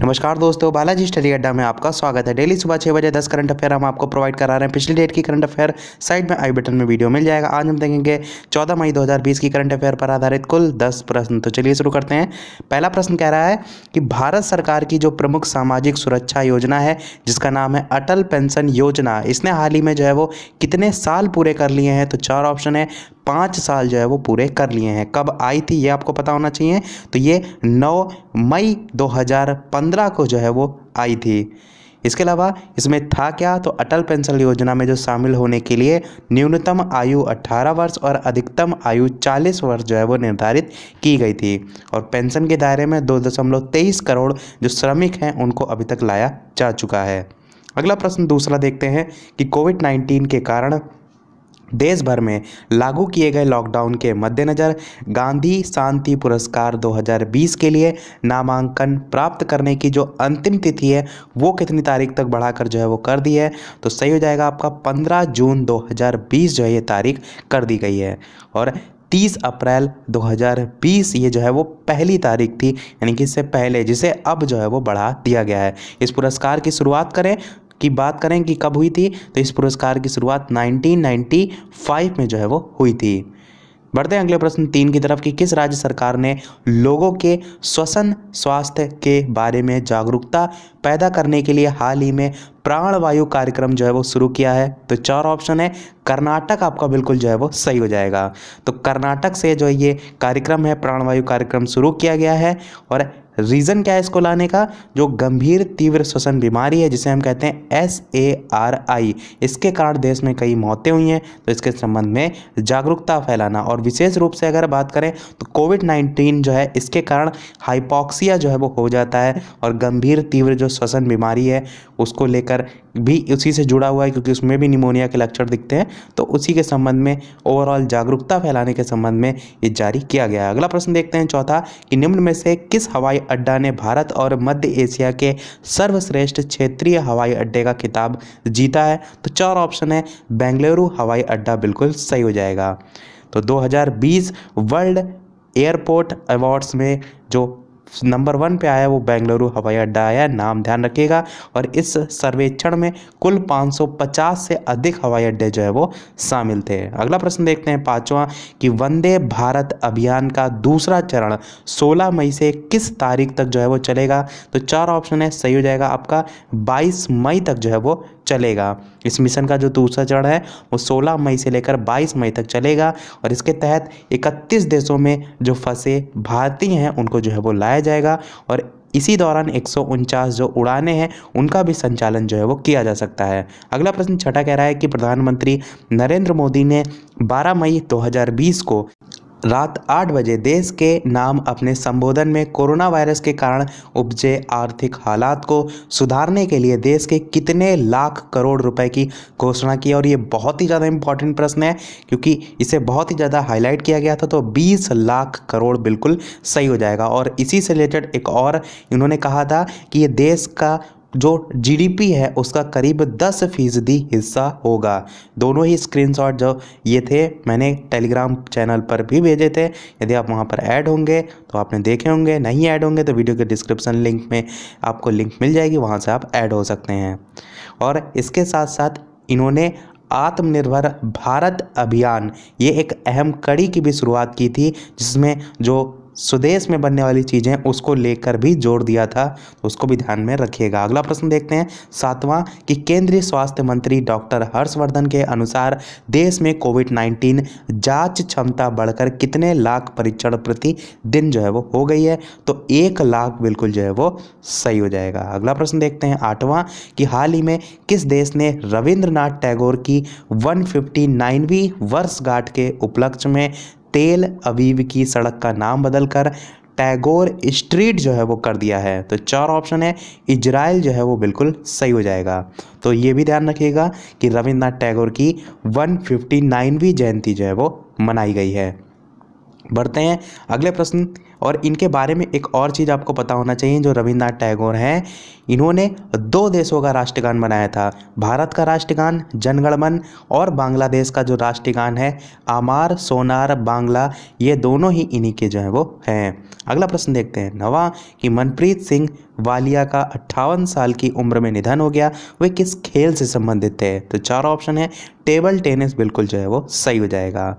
नमस्कार दोस्तों बालाजी स्टडी अड्डा में आपका स्वागत है डेली सुबह छः बजे दस करंट अफेयर हम आपको प्रोवाइड करा रहे हैं पिछली डेट की करंट अफेयर साइड में आई बटन में वीडियो मिल जाएगा आज हम देखेंगे चौदह मई 2020 की करंट अफेयर पर आधारित कुल दस प्रश्न तो चलिए शुरू करते हैं पहला प्रश्न कह रहा है कि भारत सरकार की जो प्रमुख सामाजिक सुरक्षा योजना है जिसका नाम है अटल पेंशन योजना इसने हाल ही में जो है वो कितने साल पूरे कर लिए हैं तो चार ऑप्शन है पाँच साल जो है वो पूरे कर लिए हैं कब आई थी ये आपको पता होना चाहिए तो ये 9 मई 2015 को जो है वो आई थी इसके अलावा इसमें था क्या तो अटल पेंशन योजना में जो शामिल होने के लिए न्यूनतम आयु 18 वर्ष और अधिकतम आयु 40 वर्ष जो है वो निर्धारित की गई थी और पेंशन के दायरे में दो दशमलव तेईस करोड़ जो श्रमिक हैं उनको अभी तक लाया जा चुका है अगला प्रश्न दूसरा देखते हैं कि कोविड नाइन्टीन के कारण देश भर में लागू किए गए लॉकडाउन के मद्देनज़र गांधी शांति पुरस्कार 2020 के लिए नामांकन प्राप्त करने की जो अंतिम तिथि है वो कितनी तारीख तक बढ़ाकर जो है वो कर दी है तो सही हो जाएगा आपका 15 जून 2020 जो है ये तारीख कर दी गई है और 30 अप्रैल 2020 ये जो है वो पहली तारीख थी यानी कि इससे पहले जिसे अब जो है वो बढ़ा दिया गया है इस पुरस्कार की शुरुआत करें की बात करें कि कब हुई थी तो इस पुरस्कार की शुरुआत 1995 में जो है वो हुई थी बढ़ते हैं अगले प्रश्न तीन की तरफ कि किस राज्य सरकार ने लोगों के श्वसन स्वास्थ्य के बारे में जागरूकता पैदा करने के लिए हाल ही में प्राणवायु कार्यक्रम जो है वो शुरू किया है तो चार ऑप्शन है कर्नाटक आपका बिल्कुल जो है वो सही हो जाएगा तो कर्नाटक से जो ये कार्यक्रम है प्राणवायु कार्यक्रम शुरू किया गया है और रीज़न क्या है इसको लाने का जो गंभीर तीव्र श्वसन बीमारी है जिसे हम कहते हैं एस ए आर आई इसके कारण देश में कई मौतें हुई हैं तो इसके संबंध में जागरूकता फैलाना और विशेष रूप से अगर बात करें तो कोविड नाइन्टीन जो है इसके कारण हाइपोक्सिया जो है वो हो जाता है और गंभीर तीव्र जो श्वसन बीमारी है उसको लेकर भी उसी से जुड़ा हुआ है क्योंकि उसमें भी निमोनिया के लक्षण दिखते हैं तो उसी के संबंध में ओवरऑल जागरूकता फैलाने के संबंध में ये जारी किया गया है अगला प्रश्न देखते हैं चौथा कि निम्न में से किस हवाई हवाई अड्डा ने भारत और मध्य एशिया के सर्वश्रेष्ठ क्षेत्रीय हवाई अड्डे का खिताब जीता है तो चार ऑप्शन है बेंगलुरु हवाई अड्डा बिल्कुल सही हो जाएगा तो 2020 वर्ल्ड एयरपोर्ट अवार्ड्स में जो नंबर वन पे आया वो बेंगलुरु हवाई अड्डा आया नाम ध्यान रखिएगा और इस सर्वेक्षण में कुल 550 से अधिक हवाई अड्डे जो है वो शामिल थे अगला प्रश्न देखते हैं पांचवा कि वंदे भारत अभियान का दूसरा चरण 16 मई से किस तारीख तक जो है वो चलेगा तो चार ऑप्शन है सही हो जाएगा आपका 22 मई तक जो है वो चलेगा इस मिशन का जो दूसरा चरण है वो 16 मई से लेकर 22 मई तक चलेगा और इसके तहत 31 देशों में जो फंसे भारतीय हैं उनको जो है वो लाया उड़ाया जाएगा और इसी दौरान एक जो उड़ाने हैं उनका भी संचालन जो है वो किया जा सकता है अगला प्रश्न छठा कह रहा है कि प्रधानमंत्री नरेंद्र मोदी ने 12 मई 2020 को रात आठ बजे देश के नाम अपने संबोधन में कोरोना वायरस के कारण उपजे आर्थिक हालात को सुधारने के लिए देश के कितने लाख करोड़ रुपए की घोषणा की और ये बहुत ही ज़्यादा इंपॉर्टेंट प्रश्न है क्योंकि इसे बहुत ही ज़्यादा हाईलाइट किया गया था तो 20 लाख करोड़ बिल्कुल सही हो जाएगा और इसी से रिलेटेड एक और इन्होंने कहा था कि ये देश का जो जीडीपी है उसका करीब दस फीसदी हिस्सा होगा दोनों ही स्क्रीनशॉट जो ये थे मैंने टेलीग्राम चैनल पर भी भेजे थे यदि आप वहाँ पर ऐड होंगे तो आपने देखे होंगे नहीं ऐड होंगे तो वीडियो के डिस्क्रिप्शन लिंक में आपको लिंक मिल जाएगी वहाँ से आप ऐड हो सकते हैं और इसके साथ साथ इन्होंने आत्मनिर्भर भारत अभियान ये एक अहम कड़ी की भी शुरुआत की थी जिसमें जो स्वदेश में बनने वाली चीज़ें उसको लेकर भी जोड़ दिया था तो उसको भी ध्यान में रखिएगा अगला प्रश्न देखते हैं सातवां कि केंद्रीय स्वास्थ्य मंत्री डॉक्टर हर्षवर्धन के अनुसार देश में कोविड 19 जांच क्षमता बढ़कर कितने लाख परीक्षण प्रति दिन जो है वो हो गई है तो एक लाख बिल्कुल जो है वो सही हो जाएगा अगला प्रश्न देखते हैं आठवां कि हाल ही में किस देश ने रविंद्रनाथ टैगोर की वन वर्षगांठ के उपलक्ष्य में तेल अवीव की सड़क का नाम बदलकर टैगोर स्ट्रीट जो है वो कर दिया है तो चार ऑप्शन है इजराइल जो है वो बिल्कुल सही हो जाएगा तो ये भी ध्यान रखिएगा कि रविन्द्रनाथ टैगोर की 159वीं जयंती जो है वो मनाई गई है बढ़ते हैं अगले प्रश्न और इनके बारे में एक और चीज़ आपको पता होना चाहिए जो रविन्द्रनाथ टैगोर हैं इन्होंने दो देशों का राष्ट्रगान बनाया था भारत का राष्ट्रगान जनगणमन और बांग्लादेश का जो राष्ट्रगान है आमार सोनार बांग्ला ये दोनों ही इन्हीं के जो हैं वो हैं अगला प्रश्न देखते हैं नवा कि मनप्रीत सिंह वालिया का अट्ठावन साल की उम्र में निधन हो गया वे किस खेल से संबंधित थे तो चार ऑप्शन है टेबल टेनिस बिल्कुल जो है वो सही हो जाएगा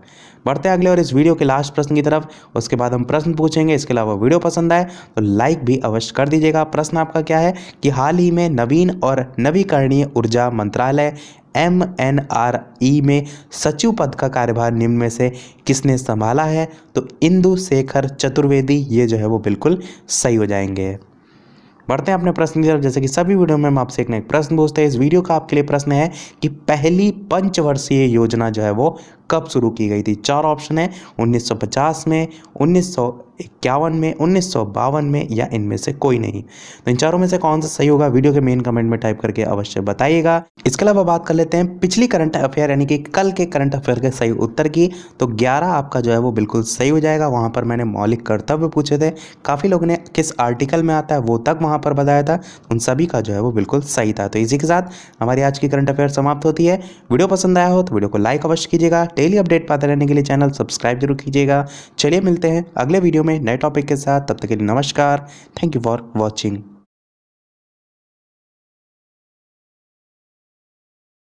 बढ़ते हैं अगले और इस वीडियो के लास्ट प्रश्न की तरफ उसके बाद हम प्रश्न पूछेंगे करेंगे इसके अलावा वीडियो पसंद आए तो लाइक भी अवश्य कर दीजिएगा प्रश्न आपका क्या है कि हाल ही में नवीन और नवीकरणीय ऊर्जा मंत्रालय एम एन आर ई में सचिव पद का कार्यभार निम्न में से किसने संभाला है तो इंदु शेखर चतुर्वेदी ये जो है वो बिल्कुल सही हो जाएंगे बढ़ते हैं अपने प्रश्न की तरफ जैसे कि सभी वीडियो में हम आपसे एक ना एक प्रश्न पूछते हैं इस वीडियो का आपके लिए प्रश्न है कि पहली पंचवर्षीय योजना जो है वो कब शुरू की गई थी चार ऑप्शन है 1950 में उन्नीस इक्यावन में उन्नीस में या इनमें से कोई नहीं तो इन चारों में से कौन सा सही होगा वीडियो के मेन कमेंट में टाइप करके अवश्य बताइएगा इसके अलावा बात कर लेते हैं पिछली करंट अफेयर यानी कि कल के करंट अफेयर के सही उत्तर की तो 11 आपका जो है वो बिल्कुल सही हो जाएगा वहाँ पर मैंने मौलिक कर्तव्य पूछे थे काफ़ी लोगों ने किस आर्टिकल में आता है वो तक वहाँ पर बताया था उन सभी का जो है वो बिल्कुल सही था तो इसी के साथ हमारी आज की करंट अफेयर समाप्त होती है वीडियो पसंद आया हो तो वीडियो को लाइक अवश्य कीजिएगा डेली अपडेट पाते रहने के लिए चैनल सब्सक्राइब जरूर कीजिएगा चलिए मिलते हैं अगले वीडियो में नए टॉपिक के साथ तब तक के लिए नमस्कार थैंक यू फॉर वॉचिंग